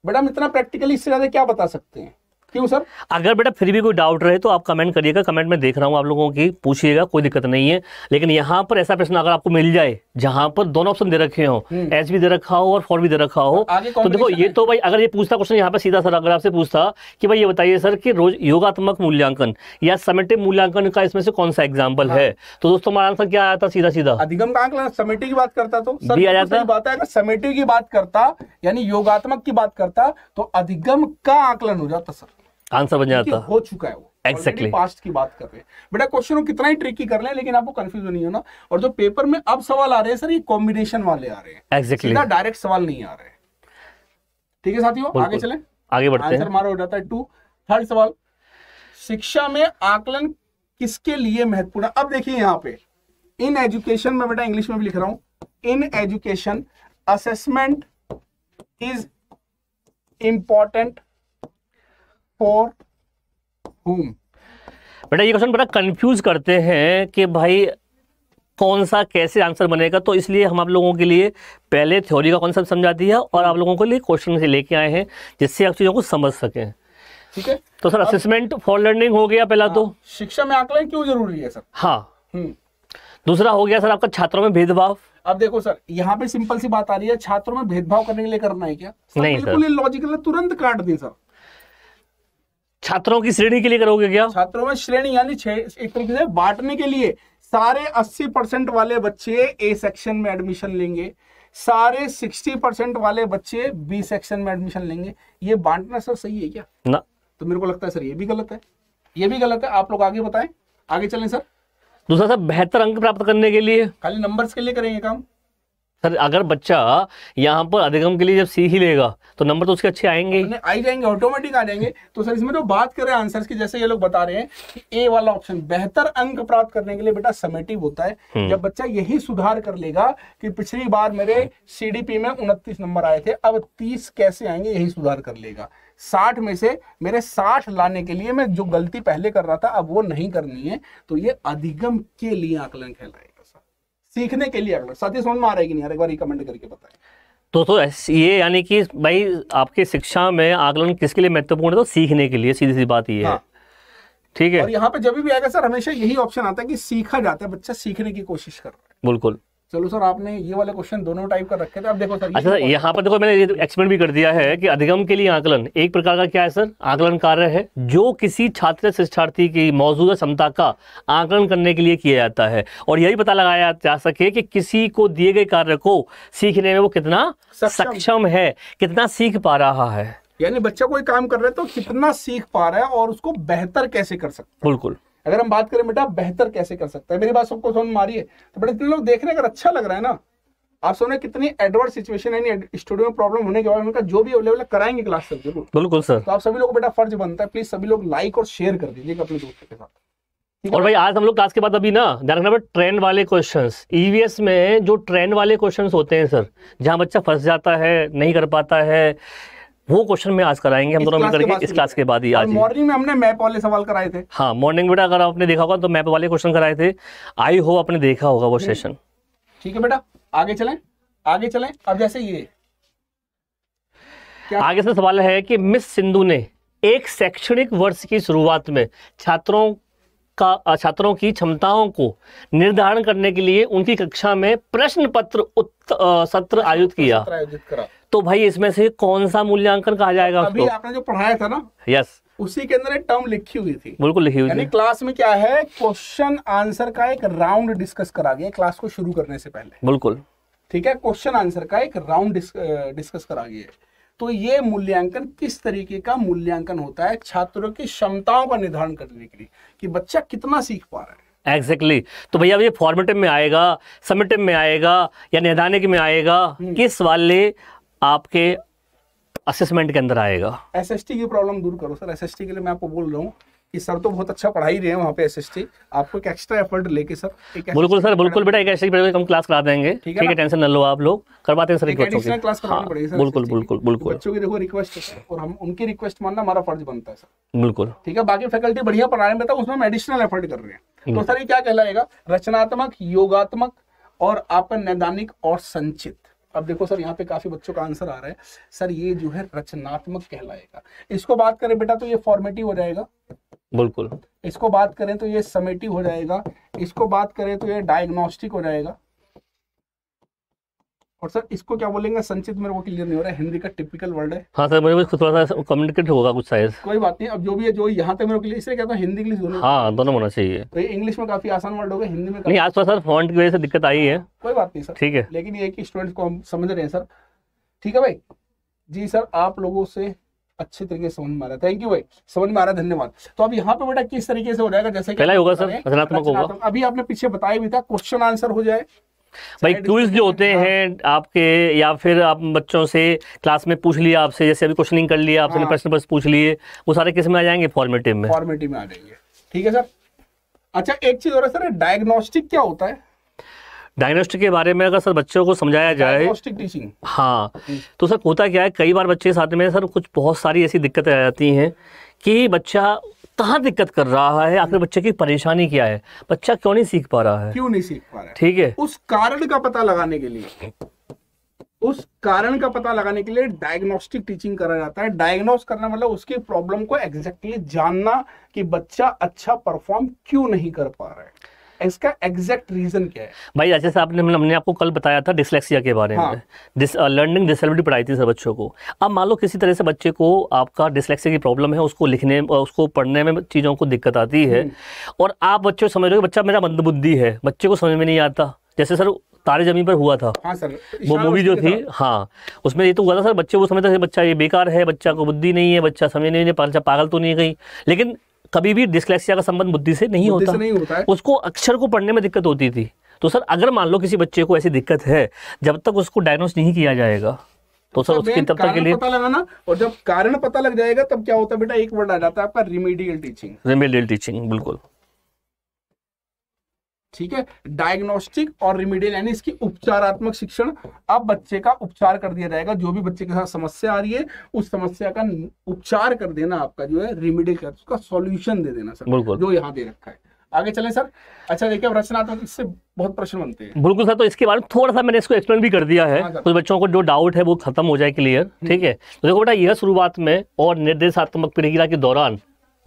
बट हम इतना प्रैक्टिकली इससे ज्यादा क्या बता सकते हैं क्यों सर अगर बेटा फिर भी कोई डाउट रहे तो आप कमेंट करिएगा कमेंट में देख रहा हूँ आप लोगों की पूछिएगा कोई दिक्कत नहीं है लेकिन यहाँ पर ऐसा प्रश्न अगर आपको मिल जाए जहाँ पर दोनों ऑप्शन दे रखे हो एच हम्म। भी दे रखा हो और फोर भी दे रखा हो तो देखो ये तो भाई अगर ये पूछता क्वेश्चन यहाँ पर सीधा सर अगर आपसे पूछता कि भाई ये बताइए सर कि रोज योगात्मक मूल्यांकन या समेटिव मूल्यांकन का इसमें से कौन सा एग्जाम्पल है हाँ। तो दोस्तों हमारा आंसर क्या आया था सीधा सीधा अधिगम का आंकलन समेटिव की बात करता तो सर आ जाता बात है अगर समेटिव की बात करता यानी योगात्मक की बात करता तो अधिगम का आंकलन हो जाता सर आंसर बन जाता हो चुका है वो एग्जैक्टली पास्ट की बात कर रहे हैं बेटा क्वेश्चन को कितना ही ट्रिकी कर ले लेकिन आपको कंफ्यूजन तो नहीं होना और जो पेपर में अब सवाल आ रहे हैं सर ये कॉम्बिनेशन वाले आ रहे हैं एक्जेक्टली exactly. डायरेक्ट सवाल नहीं आ रहे ठीक है साथियों आगे चले आगे बढ़ते आंसर हमारा हो जाता है टू थर्ड सवाल शिक्षा में आकलन किसके लिए महत्वपूर्ण अब देखिए यहाँ पे इन एजुकेशन में बेटा इंग्लिश में भी लिख रहा हूं in education assessment is important for home बेटा ये क्वेश्चन बड़ा कंफ्यूज करते हैं कि भाई कौन सा कैसे आंसर बनेगा तो इसलिए हम आप लोगों के लिए पहले थ्योरी का कॉन्सेप्ट समझा दिया और आप लोगों के लिए क्वेश्चन से लेके आए हैं जिससे आप चीज़ों को समझ सकें ठीक है तो सर असेसमेंट फॉर लर्निंग हो गया पहला तो। हाँ, तो शिक्षा में आकलन क्यों जरूरी है सर हाँ हम्म। दूसरा हो गया सर आपका छात्रों में भेदभाव अब देखो सर यहाँ पे सिंपल सी बात आ रही है छात्रों में भेदभाव करने के लिए करना है क्या नहीं बिल्कुल लॉजिकल तुरंत काट दें सर छात्रों की श्रेणी के लिए करोगे क्या छात्रों में श्रेणी यानी एक तरीके से बांटने के लिए सारे 80 परसेंट वाले बच्चे ए सेक्शन में एडमिशन लेंगे सारे 60 परसेंट वाले बच्चे बी सेक्शन में एडमिशन लेंगे ये बांटना सर सही है क्या ना तो मेरे को लगता है सर ये भी गलत है ये भी गलत है आप लोग आगे बताएं आगे चलें सर दूसरा सर बेहतर अंक प्राप्त करने के लिए खाली नंबर्स के लिए करेंगे काम सर अगर बच्चा यहाँ पर अधिगम के लिए जब सीख ही लेगा तो नंबर तो उसके अच्छे आएंगे आ जाएंगे ऑटोमेटिक आ जाएंगे तो सर इसमें तो बात कर रहे हैं आंसर्स की जैसे ये लोग बता रहे हैं कि ए वाला ऑप्शन बेहतर अंक प्राप्त करने के लिए बेटा समेटिव होता है हम्म। जब बच्चा यही सुधार कर लेगा कि पिछली बार मेरे सी में उनतीस नंबर आए थे अब तीस कैसे आएंगे यही सुधार कर लेगा साठ में से मेरे साठ लाने के लिए मैं जो गलती पहले कर रहा था अब वो नहीं करनी है तो ये अधिगम के लिए आकलन रहे सीखने के लिए अगला साथ ही समझ में आ रहेगी नहीं यार एक बार कमेंट करके बताए तो तो ये यानी कि भाई आपके शिक्षा में आकलन किसके लिए महत्वपूर्ण है तो सीखने के लिए सीधी सी बात ये है हाँ। ठीक है और यहाँ पे जब भी आएगा सर हमेशा यही ऑप्शन आता है कि सीखा जाता है बच्चा सीखने की कोशिश कर रहा है बिल्कुल चलो सर आपने ये वाले क्वेश्चन दोनों टाइप का रखे थे आप देखो सर अच्छा सर यहाँ पर देखो मैंने एक्सप्लेन भी कर दिया है कि अधिगम के लिए आकलन एक प्रकार का क्या है सर आकलन कार्य है जो किसी छात्र शिक्षार्थी की मौजूदा क्षमता का आकलन करने के लिए किया जाता है और यही पता लगाया जा सके कि किसी को दिए गए कार्य को सीखने में वो कितना सक्षम है कितना सीख पा रहा है यानी बच्चा कोई काम कर रहा है तो कितना सीख पा रहा है और उसको बेहतर कैसे कर सकता है बिल्कुल अगर हम बात करें बेटा बेहतर कैसे कर सकते हैं मेरी बात सबको सुन मारी है तो बेटा इतने लोग देखने अगर अच्छा लग रहा है ना आप रहे कितनी एडवर्स सिचुएशन है स्टूडियो में प्रॉब्लम होने के बाद उनका जो भी अवेलेबल कराएंगे क्लास तक जरूर बिल्कुल सर तो आप सभी लोग बेटा फर्ज बनता है प्लीज सभी लोग लाइक और शेयर कर दीजिएगा अपने दोस्तों के साथ और भाई आज हम लोग क्लास के बाद अभी ना ध्यान रखना ट्रेंड वाले क्वेश्चंस ईवीएस e में जो ट्रेंड वाले क्वेश्चंस होते हैं सर जहां बच्चा फंस जाता है नहीं कर पाता है वो क्वेश्चन में आज कराएंगे हम दोनों मिलकर के इस क्लास के बाद ही आज मॉर्निंग में हमने मैप वाले सवाल कराए थे हाँ मॉर्निंग बेटा अगर आपने देखा होगा तो मैप वाले क्वेश्चन कराए थे आई हो आपने देखा होगा वो सेशन हम्म। ठीक है बेटा आगे चलें आगे चलें अब जैसे ये आगे से सवाल है कि मिस सिंधु ने एक शैक्षणिक वर्ष की शुरुआत में छात्रों का छात्रों की क्षमताओं को निर्धारण करने के लिए उनकी कक्षा में प्रश्न पत्र सत्र आयोजित किया तो भाई इसमें से कौन सा मूल्यांकन कहा जाएगा अभी उसको? आपने जो पढ़ाया था ना यस उसी के अंदर एक टर्म लिखी हुई थी बिल्कुल लिखी हुई थी क्लास में क्या है क्वेश्चन आंसर का एक राउंड डिस्कस करा गया क्लास को शुरू करने से पहले बिल्कुल ठीक है क्वेश्चन आंसर का एक राउंड डिस्कस करा गया तो ये मूल्यांकन किस तरीके का मूल्यांकन होता है छात्रों की क्षमताओं का निर्धारण करने के लिए कि बच्चा कितना सीख पा रहा है एग्जैक्टली exactly. तो भैया ये फॉर्मेटिव में आएगा समेटिव में आएगा या नैदानिक में आएगा हम्म। किस वाले आपके असेसमेंट के अंदर आएगा एस की प्रॉब्लम दूर करो सर एस के लिए मैं आपको बोल रहा हूँ कि सर तो बहुत अच्छा पढ़ाई रहे हैं वहाँ पे एस आपको एक एक्स्ट्रा एफर्ट लेके सर बिल्कुल सर बिल्कुल बेटा एक एस हम क्लास करा देंगे ठीक है टेंशन न लो आप लोग करवाते हैं सर क्लास करानी बिल्कुल बिल्कुल बिल्कुल बच्चों की देखो रिक्वेस्ट है और हम उनकी रिक्वेस्ट मानना हमारा फर्ज बनता है सर बिल्कुल ठीक है बाकी फैकल्टी बढ़िया पढ़ा रहे हैं उसमें एडिशनल एफर्ट कर रहे हैं तो सर ये क्या कहलाएगा रचनात्मक योगात्मक और आपका नैदानिक और संचित अब देखो सर यहाँ पे काफी बच्चों का आंसर आ रहा है सर ये जो है रचनात्मक कहलाएगा इसको बात करें बेटा तो ये फॉर्मेटिव हो जाएगा बिल्कुल इसको बात करें तो ये समेटिव हो जाएगा इसको बात करें तो ये डायग्नोस्टिक हो जाएगा और सर इसको क्या बोलेंगे संचित मेरे को क्लियर नहीं हो रहा है हिंदी का टिपिकल वर्ड है हाँ सर मेरे को थोड़ा सा कम्युनिकेट होगा कुछ साइज कोई बात नहीं अब जो भी है जो यहाँ तक मेरे को इसे कहता हूँ हिंदी इंग्लिश दोनों हाँ दोनों होना चाहिए तो इंग्लिश में काफी आसान वर्ड होगा हिंदी में नहीं आसपास सर फॉन्ट की वजह से दिक्कत आई है कोई बात नहीं सर ठीक है लेकिन ये कि स्टूडेंट्स को हम समझ रहे हैं सर ठीक है भाई जी सर आप लोगों से अच्छे तरीके से समझ में आ रहा है थैंक यू भाई समझ में आ रहा है धन्यवाद तो अब यहाँ पे बेटा किस तरीके से हो जाएगा जैसे पहला होगा सर रचनात्मक होगा अभी आपने पीछे बताया भी था क्वेश्चन आंसर हो जाए भाई क्विज जो होते हाँ। हैं आपके या फिर आप बच्चों से क्लास में पूछ लिया आपसे जैसे अभी क्वेश्चनिंग कर लिया आपसे हाँ। प्रश्न प्रश्न पूछ लिए वो सारे किस में आ जाएंगे फॉर्मेटिव में फॉर्मेटिव में आ जाएंगे ठीक है सर अच्छा एक चीज और सर डायग्नोस्टिक क्या होता है डायग्नोस्टिक के बारे में अगर सर बच्चों को समझाया जाए डायग्नोस्टिक टीचिंग हाँ हम्म। तो सर होता क्या है कई बार बच्चे के साथ में सर कुछ बहुत सारी ऐसी दिक्कतें आ जाती हैं कि बच्चा कहाँ दिक्कत कर रहा है आखिर हम्म। बच्चे की परेशानी क्या है बच्चा क्यों नहीं सीख पा रहा है क्यों नहीं सीख पा रहा है ठीक है उस कारण का पता लगाने के लिए उस कारण का पता लगाने के लिए डायग्नोस्टिक टीचिंग करा जाता है डायग्नोस करना मतलब उसकी प्रॉब्लम को एग्जैक्टली exactly जानना कि बच्चा अच्छा परफॉर्म क्यों नहीं कर पा रहा है इसका एग्जैक्ट रीजन क्या है भाई साहब ने हमने आपको कल बताया था डिसलेक्सिया के बारे हाँ. में डिस लर्निंग डिसेबिलिटी पढ़ाई थी सर बच्चों को अब मान लो किसी तरह से बच्चे को आपका डिसलेक्सिया की प्रॉब्लम है उसको लिखने उसको पढ़ने में चीज़ों को दिक्कत आती है हम्म। और आप बच्चे को समझ रहे हो बच्चा मेरा मंदबुद्धि है बच्चे को समझ में नहीं आता जैसे सर तारे जमीन पर हुआ था हाँ सर वो मूवी जो तो थी हाँ उसमें ये तो हुआ था सर बच्चे वो समझते थे बच्चा ये बेकार है बच्चा को बुद्धि नहीं है बच्चा समझ नहीं, है पागल तो नहीं गई लेकिन कभी भी डिस्लेक्सिया का संबंध बुद्धि से नहीं होता नहीं होता है। उसको अक्षर को पढ़ने में दिक्कत होती थी तो सर अगर मान लो किसी बच्चे को ऐसी दिक्कत है जब तक उसको डायग्नोस नहीं किया जाएगा तो सर उसके तब तक के लिए पता लगाना और जब कारण पता लग जाएगा तब क्या होता है बेटा एक वर्ड आ जाता है आपका रिमेडियल टीचिंग रिमेडियल टीचिंग बिल्कुल ठीक है डायग्नोस्टिक और रिमेडियल यानी इसकी उपचारात्मक शिक्षण अब बच्चे का उपचार कर दिया जाएगा जो भी बच्चे के साथ समस्या आ रही है उस समस्या का उपचार कर देना आपका जो है रिमेडियल कर उसका सॉल्यूशन दे देना सर जो यहाँ दे रखा है आगे चले सर अच्छा देखिए रचनात्मक इससे बहुत प्रश्न बनते हैं बिल्कुल सर तो इसके बारे में थोड़ा सा मैंने इसको एक्सप्लेन भी कर दिया है हाँ, कुछ बच्चों को जो डाउट है वो खत्म हो जाए क्लियर हम्म। ठीक है तो देखो बेटा यह शुरुआत में और निर्देशात्मक प्रक्रिया के दौरान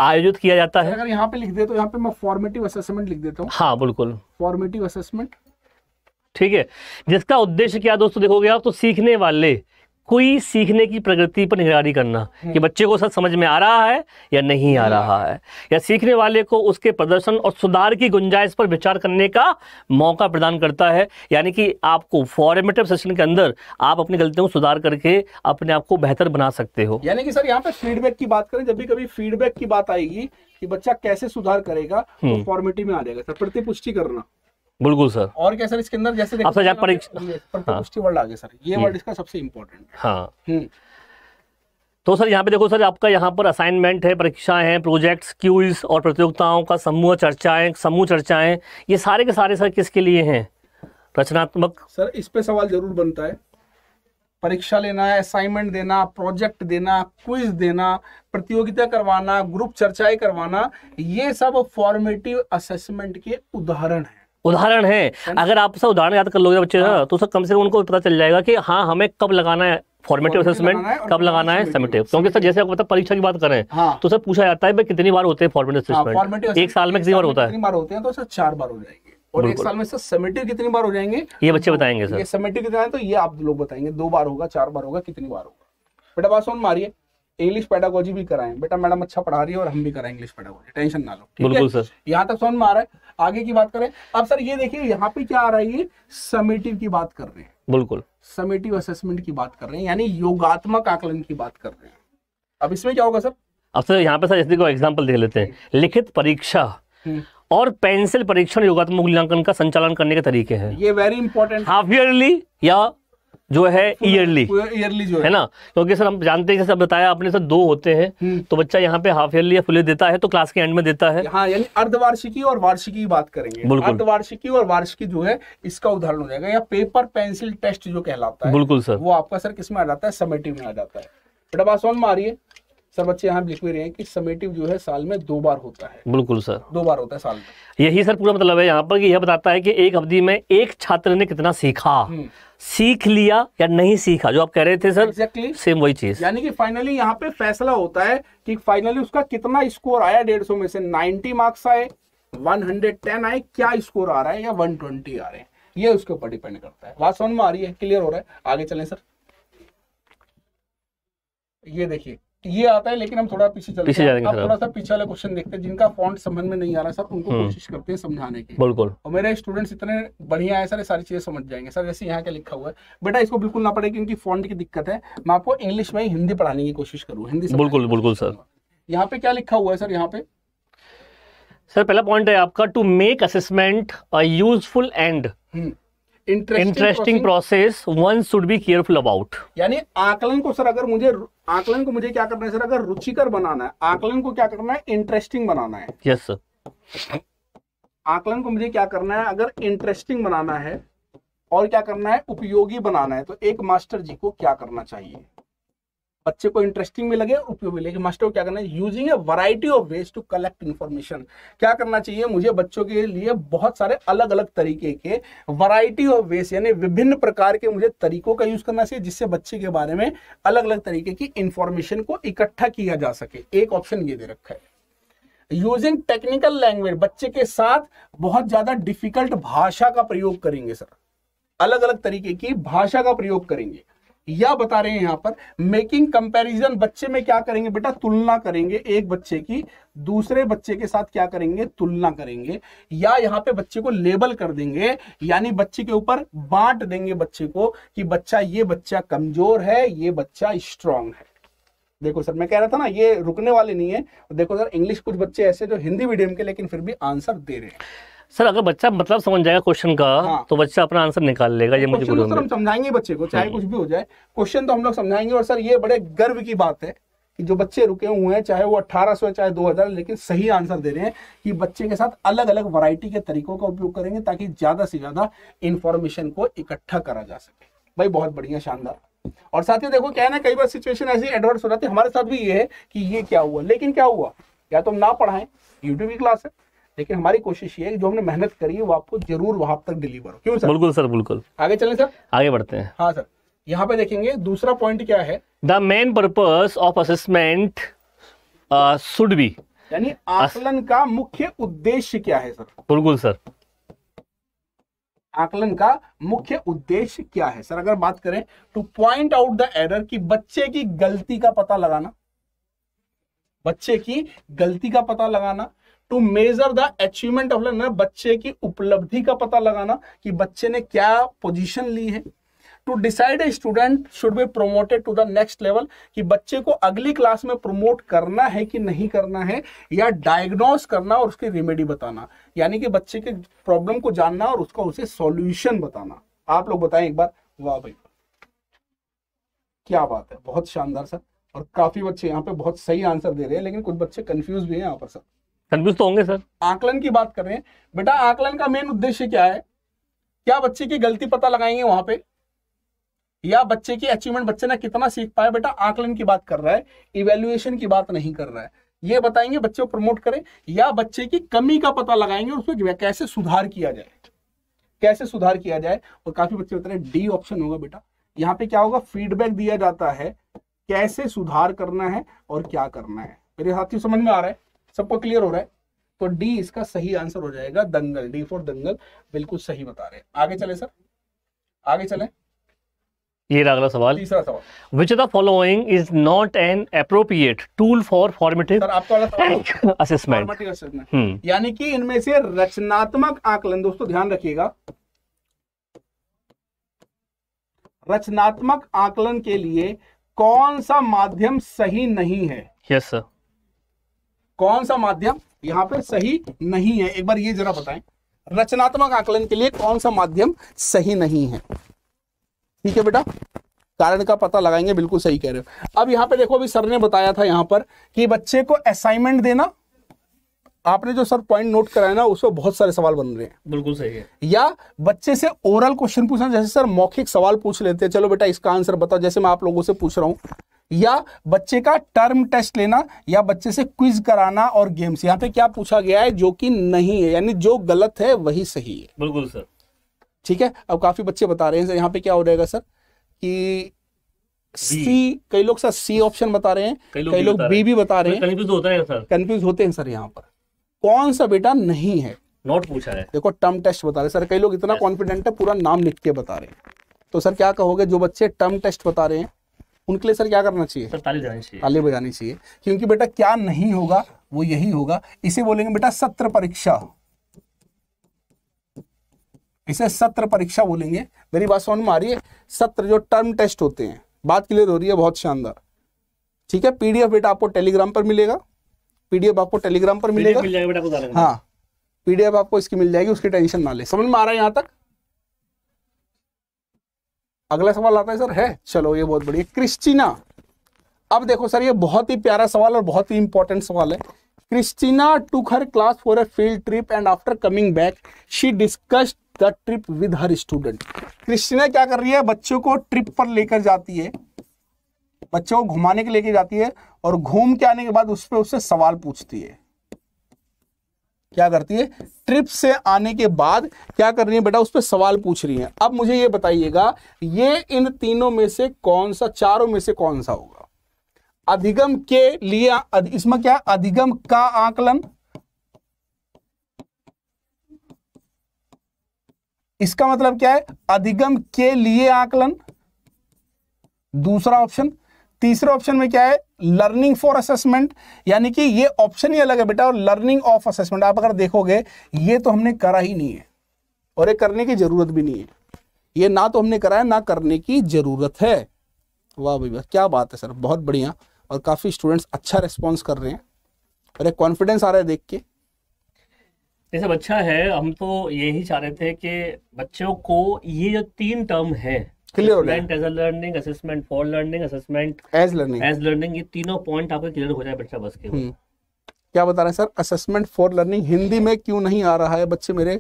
आयोजित किया जाता है अगर यहाँ पे लिख दे तो यहाँ पे मैं फॉर्मेटिव असेसमेंट लिख देता हूँ हाँ बिल्कुल फॉर्मेटिव असेसमेंट ठीक है जिसका उद्देश्य क्या दोस्तों देखोगे आप तो सीखने वाले कोई सीखने की प्रगति पर निगरानी करना कि हम्म। बच्चे को सर समझ में आ रहा है या नहीं आ हम्म। रहा है या सीखने वाले को उसके प्रदर्शन और सुधार की गुंजाइश पर विचार करने का मौका प्रदान करता है यानी कि आपको फॉर्मेटिव सेशन के अंदर आप अपनी गलतियों को सुधार करके अपने आप को बेहतर बना सकते हो यानी कि सर यहाँ पे फीडबैक की बात करें जब भी कभी फीडबैक की बात आएगी कि बच्चा कैसे सुधार करेगा तो फॉर्मेटिव हम्म। में आ जाएगा सर प्रतिपुष्टि करना बिल्कुल सर और क्या सर इसके अंदर जैसे पुष्टि वर्ड आगे सर ये वर्ड हम्म। इसका सबसे इम्पोर्टेंट हाँ हम्म। तो सर यहाँ पे देखो सर आपका यहाँ पर असाइनमेंट है परीक्षाएं हैं प्रोजेक्ट्स क्यूज और प्रतियोगिताओं का समूह चर्चाएं समूह चर्चाएं ये सारे के सारे सर किसके लिए हैं रचनात्मक सर इस पे सवाल जरूर बनता है परीक्षा लेना है असाइनमेंट देना प्रोजेक्ट देना क्विज देना प्रतियोगिता करवाना ग्रुप चर्चाएं करवाना ये सब फॉर्मेटिव असेसमेंट के उदाहरण है उदाहरण है हाँ अगर आप सब उदाहरण याद कर लोगे बच्चे ना हाँ। तो सर कम से कम उनको पता चल जाएगा कि हाँ हमें कब लगाना है फॉर्मेटिव असेसमेंट कब लगाना है समेटिव क्योंकि सर जैसे आपको पता परीक्षा की बात करें हाँ। तो सर पूछा जाता है कितनी बार होते हैं फॉर्मेटिव असेसमेंट हाँ, एक साल में कितनी बार होता है बार होते हैं तो सर चार बार हो जाएंगे और एक साल में सर समेटिव कितनी बार हो जाएंगे ये बच्चे बताएंगे सर ये कितना है तो ये आप लोग बताएंगे दो बार होगा चार बार होगा कितनी बार होगा बेटा बात सुन मारिए इंग्लिश पैडागोजी भी कराएं बेटा मैडम अच्छा पढ़ा रही है और हम भी कराएं इंग्लिश पैडागोजी टेंशन ना लो बिल्कुल सर यहाँ तक सोन में है आगे की बात करें अब सर ये देखिए यहाँ पे क्या आ रहा है ये समेटिव की बात कर रहे हैं बिल्कुल समेटिव असेसमेंट की बात कर रहे हैं यानी योगात्मक आकलन की बात कर रहे हैं अब इसमें क्या होगा सर अब सर यहाँ पे सर जैसे एग्जाम्पल देख लेते हैं हम्म। लिखित परीक्षा हम्म। और पेंसिल परीक्षण योगात्मक मूल्यांकन का संचालन करने के तरीके हैं ये वेरी इंपॉर्टेंट हाफ ईयरली या जो है ईयरली ईयरली जो है, ना क्योंकि सर हम जानते हैं जैसे बताया आपने सर दो होते हैं हम्म। तो बच्चा यहाँ पे हाफ ईयरली या फुल देता है तो क्लास के एंड में देता है हाँ यानी अर्धवार्षिकी और वार्षिकी बात करेंगे अर्धवार्षिकी और वार्षिकी जो है इसका उदाहरण हो जाएगा या पेपर पेंसिल टेस्ट जो कहलाता है बिल्कुल सर वो आपका सर किसमें आ जाता है समेटिव में आ जाता है बेटा बात समझ में आ रही है सर बच्चे यहाँ लिख भी रहे हैं कि समेटिव जो है साल में दो बार होता है बिल्कुल सर दो बार होता है साल में यही सर पूरा मतलब है यहाँ पर कि यह बताता है कि एक अवधि में एक छात्र ने कितना सीखा हम्म। सीख लिया या नहीं सीखा जो आप कह रहे थे सर exactly. सेम वही चीज यानी कि फाइनली यहाँ पे फैसला होता है कि फाइनली उसका कितना स्कोर आया डेढ़ सौ में से नाइनटी मार्क्स आए वन हंड्रेड टेन आए क्या स्कोर आ रहा है या वन ट्वेंटी आ रहे हैं ये उसके ऊपर डिपेंड करता है बात समझ में आ रही है क्लियर हो रहा है आगे चले सर ये देखिए ये आता है लेकिन हम थोड़ा पीछे चलते पीछे जाएंगे थोड़ा सा पीछे वाला क्वेश्चन देखते हैं जिनका फॉन्ट समझ में नहीं आ रहा सर उनको हम्म। कोशिश करते हैं समझाने की बिल्कुल और मेरे स्टूडेंट्स इतने बढ़िया है सर सारी चीजें समझ जाएंगे सर जैसे यहाँ क्या लिखा हुआ है बेटा इसको बिल्कुल ना पड़े क्योंकि फॉन्ट की दिक्कत है मैं आपको इंग्लिश में हिंदी पढ़ाने की कोशिश करूँ हिंदी बिल्कुल बिल्कुल सर यहाँ पे क्या लिखा हुआ है सर यहाँ पे सर पहला पॉइंट है आपका to make assessment useful and interesting process one should be careful about यानी आकलन को सर अगर मुझे आकलन को मुझे क्या करना है सर अगर रुचिकर बनाना है आकलन को क्या करना है इंटरेस्टिंग बनाना है यस yes, सर आकलन को मुझे क्या करना है अगर इंटरेस्टिंग बनाना है और क्या करना है उपयोगी बनाना है तो एक मास्टर जी को क्या करना चाहिए बच्चे को इंटरेस्टिंग भी लगे उपयोग उपयोगी लगे मास्टर को क्या करना है using a variety of ways to collect information क्या करना चाहिए मुझे बच्चों के लिए बहुत सारे अलग अलग तरीके के वराइटी ऑफ वेज यानी विभिन्न प्रकार के मुझे तरीकों का यूज करना चाहिए जिससे बच्चे के बारे में अलग अलग तरीके की इंफॉर्मेशन को इकट्ठा किया जा सके एक ऑप्शन ये दे रखा है यूजिंग टेक्निकल लैंग्वेज बच्चे के साथ बहुत ज्यादा डिफिकल्ट भाषा का प्रयोग करेंगे सर अलग अलग तरीके की भाषा का प्रयोग करेंगे या बता रहे हैं यहां पर मेकिंग कंपैरिजन बच्चे में क्या करेंगे बेटा तुलना करेंगे एक बच्चे की दूसरे बच्चे के साथ क्या करेंगे तुलना करेंगे या यहाँ पे बच्चे को लेबल कर देंगे यानी बच्चे के ऊपर बांट देंगे बच्चे को कि बच्चा ये बच्चा कमजोर है ये बच्चा स्ट्रांग है देखो सर मैं कह रहा था ना ये रुकने वाले नहीं है देखो सर इंग्लिश कुछ बच्चे ऐसे जो हिंदी मीडियम के लेकिन फिर भी आंसर दे रहे हैं सर अगर बच्चा मतलब समझ जाएगा क्वेश्चन का हाँ। तो बच्चा अपना आंसर निकाल लेगा ये मुझे तो हम समझाएंगे बच्चे को चाहे हाँ। कुछ भी हो जाए क्वेश्चन तो हम लोग समझाएंगे और सर ये बड़े गर्व की बात है कि जो बच्चे रुके हुए हैं चाहे वो 1800 सौ चाहे 2000 लेकिन सही आंसर दे रहे हैं कि बच्चे के साथ अलग अलग वैरायटी के तरीकों का उपयोग करेंगे ताकि ज्यादा से ज्यादा इंफॉर्मेशन को इकट्ठा करा जा सके भाई बहुत बढ़िया शानदार और साथ ही देखो क्या है ना कई बार सिचुएशन ऐसी एडवर्स हो जाती है हमारे साथ भी ये है कि ये क्या हुआ लेकिन क्या हुआ या तो हम ना पढ़ाएं यूट्यूब की क्लास है लेकिन हमारी कोशिश ये है जो हमने मेहनत करी है वो आपको जरूर वहां तक डिलीवर हो क्यों सर बिल्कुल सर बिल्कुल आगे चले सर आगे बढ़ते हैं हाँ सर यहाँ पे देखेंगे दूसरा पॉइंट क्या है the main purpose of assessment should be यानी आकलन का मुख्य उद्देश्य क्या है सर बिल्कुल सर आकलन का मुख्य उद्देश्य क्या है सर अगर बात करें to point out the error कि बच्चे की गलती का पता लगाना बच्चे की गलती का पता लगाना to measure the achievement of learner बच्चे की उपलब्धि का पता लगाना कि बच्चे ने क्या पोजिशन ली है to decide a student should be promoted to the next level कि बच्चे को अगली क्लास में प्रोमोट करना है कि नहीं करना है या डायग्नोस करना और उसकी रेमेडी बताना यानी कि बच्चे के प्रॉब्लम को जानना और उसका उसे सॉल्यूशन बताना आप लोग बताएं एक बार वाह भाई क्या बात है बहुत शानदार सर और काफी बच्चे यहाँ पे बहुत सही आंसर दे रहे हैं लेकिन कुछ बच्चे कंफ्यूज भी हैं यहाँ पर सर कंफ्यूज तो होंगे सर आकलन की बात कर रहे हैं बेटा आकलन का मेन उद्देश्य क्या है क्या बच्चे की गलती पता लगाएंगे वहां पे या बच्चे की अचीवमेंट बच्चे ने कितना सीख पाया बेटा आकलन की बात कर रहा है इवेल्युएशन की बात नहीं कर रहा है ये बताएंगे बच्चे को प्रमोट करें या बच्चे की कमी का पता लगाएंगे और उसमें कैसे सुधार किया जाए कैसे सुधार किया जाए और काफी बच्चे बता रहे हैं डी ऑप्शन होगा बेटा यहाँ पे क्या होगा फीडबैक दिया जाता है कैसे सुधार करना है और क्या करना है मेरे साथियों समझ में आ रहा है सबको क्लियर हो रहा है तो डी इसका सही आंसर हो जाएगा दंगल डी फॉर दंगल बिल्कुल सही बता रहे हैं आगे चले सर आगे चले ये अगला सवाल तीसरा सवाल which the following is not an appropriate tool for formative assessment यानी कि इनमें से रचनात्मक आकलन दोस्तों ध्यान रखिएगा रचनात्मक आकलन के लिए कौन सा माध्यम सही नहीं है यस yes, सर कौन सा माध्यम यहाँ पर सही नहीं है एक बार ये जरा बताएं रचनात्मक आकलन के लिए कौन सा माध्यम सही नहीं है ठीक है बेटा कारण का पता लगाएंगे बिल्कुल सही कह रहे हो अब यहाँ पे देखो अभी सर ने बताया था यहाँ पर कि बच्चे को असाइनमेंट देना आपने जो सर पॉइंट नोट कराया ना उसमें बहुत सारे सवाल बन रहे हैं बिल्कुल सही है या बच्चे से ओरल क्वेश्चन पूछना जैसे सर मौखिक सवाल पूछ लेते हैं चलो बेटा इसका आंसर बताओ जैसे मैं आप लोगों से पूछ रहा हूँ या बच्चे का टर्म टेस्ट लेना या बच्चे से क्विज कराना और गेम्स यहाँ पे क्या पूछा गया है जो कि नहीं है यानी जो गलत है वही सही है बिल्कुल सर ठीक है अब काफी बच्चे बता रहे हैं सर यहाँ पे क्या हो जाएगा सर कि सी कई लोग सर सी ऑप्शन बता रहे हैं कई लोग, बी भी बता रहे हैं कंफ्यूज होता है कंफ्यूज होते हैं सर यहाँ पर कौन सा बेटा नहीं है नोट पूछा है देखो टर्म टेस्ट बता रहे सर कई लोग इतना कॉन्फिडेंट है पूरा नाम लिख के बता रहे हैं तो सर क्या कहोगे जो बच्चे टर्म टेस्ट बता रहे हैं उनके लिए सर क्या करना चाहिए सर ताली बजानी चाहिए ताली बजानी चाहिए क्योंकि बेटा क्या नहीं होगा वो यही होगा इसे बोलेंगे बेटा सत्र परीक्षा इसे सत्र परीक्षा बोलेंगे मेरी बात समझ में आ रही है सत्र जो टर्म टेस्ट होते हैं बात क्लियर हो रही है बहुत शानदार ठीक है पीडीएफ बेटा आपको टेलीग्राम पर मिलेगा पीडीएफ आपको टेलीग्राम पर मिलेगा मिल जाएगा बेटा हाँ पीडीएफ आपको इसकी मिल जाएगी उसकी टेंशन ना ले समझ में आ रहा है यहाँ तक अगला सवाल आता है सर है चलो ये बहुत बढ़िया क्रिस्टीना अब देखो सर ये बहुत ही प्यारा सवाल और बहुत ही इंपॉर्टेंट सवाल है Christina to her class for a field trip and after coming back she discuss the trip with her student Christina क्या कर रही है बच्चों को ट्रिप पर लेकर जाती है बच्चों को घुमाने के लेके जाती है और घूम के आने के बाद उस पर उससे सवाल पूछती है क्या करती है ट्रिप से आने के बाद क्या कर रही है बेटा उस पर सवाल पूछ रही है अब मुझे ये बताइएगा ये इन तीनों में से कौन सा चारों में से कौन सा होगा अधिगम के लिए इसमें क्या अधिगम का आकलन इसका मतलब क्या है अधिगम के लिए आकलन दूसरा ऑप्शन तीसरे ऑप्शन में क्या है लर्निंग फॉर असेसमेंट यानी कि ये ऑप्शन ही अलग है बेटा और लर्निंग ऑफ असेसमेंट आप अगर देखोगे ये तो हमने करा ही नहीं है और ये करने की जरूरत भी नहीं है ये ना तो हमने करा है ना करने की जरूरत है वाह भाई वाह क्या बात है सर बहुत बढ़िया और काफ़ी स्टूडेंट्स अच्छा रिस्पॉन्स कर रहे हैं और एक कॉन्फिडेंस आ रहा है देख के ये सब अच्छा है हम तो यही चाह रहे थे कि बच्चों को ये जो तीन टर्म है क्लियर हो जाए as learning assessment for learning assessment as learning as learning ये तीनों पॉइंट आपको क्लियर हो जाए बच्चा बस के हम्म। क्या बता रहे हैं sir assessment for learning Hindi में क्यों नहीं आ रहा है बच्चे मेरे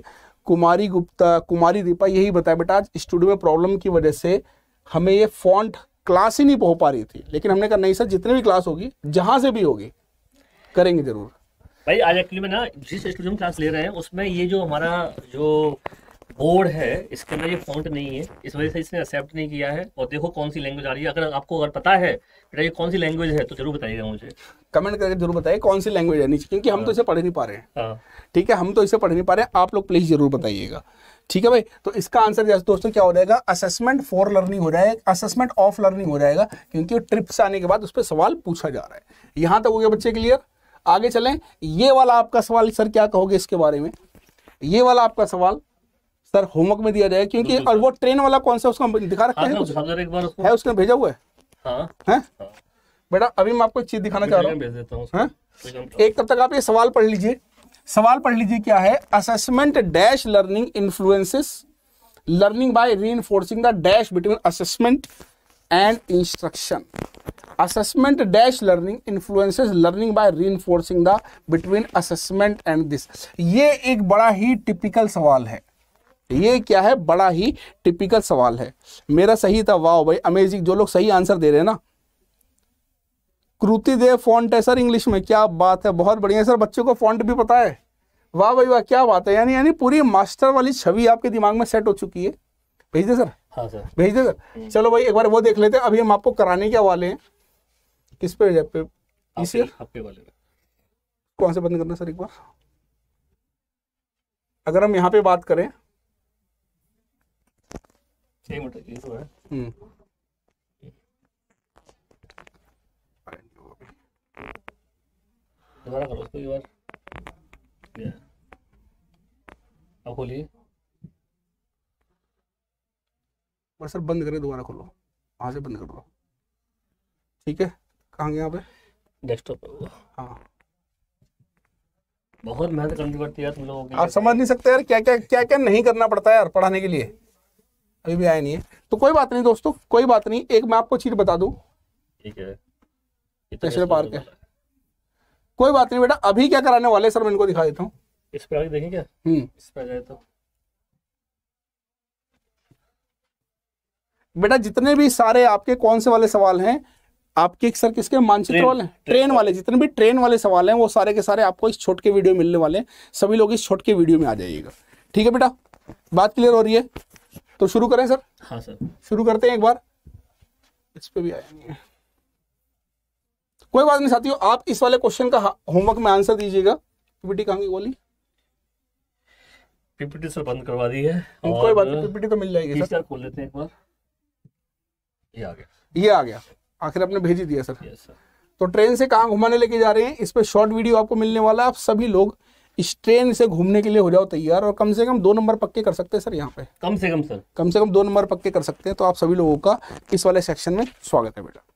कुमारी गुप्ता कुमारी दीपा यही बताया बेटा आज स्टूडियो में प्रॉब्लम की वजह से हमें ये फॉन्ट क्लास ही नहीं पहुंच पा रही थी लेकिन हमने कहा नहीं सर जितने भी क्लास होगी जहां से भी होगी करेंगे जरूर भाई आज एक्चुअली में ना जिस स्टूडियो में क्लास ले रहे हैं उसमें ये जो हमारा जो बोर्ड है इसके अंदर ये फॉन्ट नहीं है इस वजह से इसने एक्सेप्ट नहीं किया है और देखो कौन सी लैंग्वेज आ रही है अगर आपको अगर पता है बेटा ये कौन सी लैंग्वेज है तो जरूर बताइएगा मुझे कमेंट करके जरूर बताइए कौन सी लैंग्वेज है नीचे क्योंकि हम तो हाँ। इसे पढ़ नहीं पा रहे हैं हाँ। ठीक है हम तो इसे पढ़ नहीं पा रहे हैं आप लोग प्लीज जरूर बताइएगा ठीक है भाई तो इसका आंसर जैसे दोस्तों क्या हो जाएगा असेसमेंट फॉर लर्निंग हो जाएगा असेसमेंट ऑफ लर्निंग हो जाएगा क्योंकि ट्रिप्स आने के बाद उस पर सवाल पूछा जा रहा है यहां तक हो गया बच्चे क्लियर आगे चलें ये वाला आपका सवाल सर क्या कहोगे इसके बारे में ये वाला आपका सवाल सर होमवर्क में दिया जाए क्योंकि और वो ट्रेन वाला कौन सा उसका दिखा रखा हाँ, है हाँ, कुछ एक बार उसको है उसने भेजा हुआ है हाँ। बेटा अभी मैं आपको एक चीज दिखाना चाह रहा हूँ एक तब तक आप ये सवाल पढ़ लीजिए सवाल पढ़ लीजिए क्या है assessment dash learning influences learning by re the dash between assessment and instruction assessment dash learning influences learning by re reinforcing the between assessment and this ये एक बड़ा ही टिपिकल सवाल है ये क्या है बड़ा ही टिपिकल सवाल है मेरा सही था वाह भाई अमेजिंग जो लोग सही आंसर दे रहे हैं ना कृति देव फॉन्ट है सर इंग्लिश में क्या बात है बहुत बढ़िया सर बच्चों को फॉन्ट भी पता है वाह भाई वाह क्या बात है यानी यानी पूरी मास्टर वाली छवि आपके दिमाग में सेट हो चुकी है भेज दे सर हाँ सर भेज दे सर हम्म। चलो भाई एक बार वो देख लेते हैं अभी हम आपको कराने के हवाले हैं किस पे इसी कौन से बंद करना सर एक बार अगर हम यहाँ पे बात करें చేయమంటారు तो हम्म। दोबारा करो उसको बार अब खोलिए सर बंद करके दोबारा खोलो वहाँ से बंद कर दो ठीक है कहाँ यहाँ पे डेस्कटॉप पे हाँ बहुत मेहनत करनी पड़ती है तुम लोगों की आप समझ नहीं सकते यार क्या क्या क्या क्या नहीं करना पड़ता है यार पढ़ाने के लिए अभी भी आया नहीं है तो कोई बात नहीं दोस्तों कोई बात नहीं एक मैं आपको चीज बता दूं ठीक है पार्क तो है कोई बात नहीं बेटा अभी क्या कराने वाले सर मैं इनको दिखा देता हूँ इस पर देखें क्या हम्म इस पर जाए तो बेटा जितने भी सारे आपके कौन से वाले सवाल हैं आपके सर किसके मानचित्र वाले ट्रेन, ट्रेन वाले जितने भी ट्रेन वाले सवाल हैं वो सारे के सारे आपको इस छोटे वीडियो मिलने वाले हैं सभी लोग इस छोट के वीडियो में आ जाइएगा ठीक है बेटा बात क्लियर हो रही है तो शुरू करें सर हाँ सर शुरू करते हैं एक बार इस पे भी आया कोई बात नहीं साथियों आप इस वाले क्वेश्चन का होमवर्क में आंसर दीजिएगा पीपीटी कहाँ की बोली पीपीटी सर बंद करवा दी है और कोई बात नहीं पीपीटी तो मिल जाएगी सर खोल लेते हैं एक बार ये आ गया ये आ गया आखिर आपने भेज ही दिया सर, सर। तो ट्रेन से कहाँ घुमाने लेके जा रहे हैं इस पर शॉर्ट वीडियो आपको मिलने वाला है आप सभी लोग इस ट्रेन से घूमने के लिए हो जाओ तैयार और कम से कम दो नंबर पक्के कर सकते हैं सर यहाँ पे कम से कम सर कम से कम दो नंबर पक्के कर सकते हैं तो आप सभी लोगों का इस वाले सेक्शन में स्वागत है बेटा